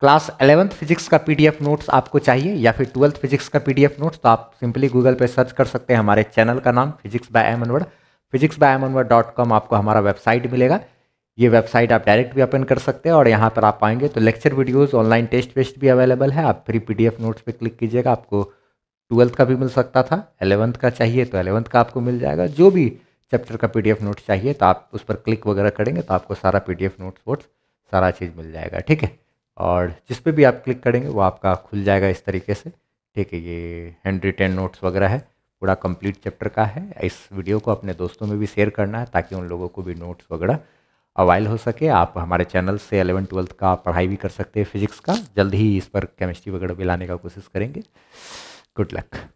class eleventh physics का PDF notes आपको चाहिए या फिर ट्वेल्थ फिजिक्स का पीडीएफ नोट्स तो आप सिंपली गूगल पर सर्च कर सकते हैं हमारे चैनल का नाम physics by M Anward physics by M Anward dot com आपको हमारा वेबसाइट मिलेगा ये वेबसाइट आप डायरेक्ट भी ओपन कर सकते हैं और यहाँ पर आप पाएंगे तो लेक्चर वीडियोज़ ऑनलाइन टेस्ट वेस्ट भी अवेलेबल है आप फ्री पी नोट्स पर क्लिक कीजिएगा आपको ट्वेल्थ का भी मिल सकता था एलेवंथ का चाहिए तो एलेवंथ का आपको मिल जाएगा जो भी चैप्टर का पीडीएफ नोट्स चाहिए तो आप उस पर क्लिक वगैरह करेंगे तो आपको सारा पीडीएफ नोट्स वोट्स सारा चीज़ मिल जाएगा ठीक है और जिस पे भी आप क्लिक करेंगे वो आपका खुल जाएगा इस तरीके से ठीक है ये हैंड रिटेन नोट्स वगैरह है पूरा कंप्लीट चैप्टर का है इस वीडियो को अपने दोस्तों में भी शेयर करना है ताकि उन लोगों को भी नोट्स वगैरह अवाइल हो सके आप हमारे चैनल से एलेवन ट्वेल्थ का पढ़ाई भी कर सकते हैं फिजिक्स का जल्द ही इस पर केमिस्ट्री वगैरह भी लाने का कोशिश करेंगे गुड लक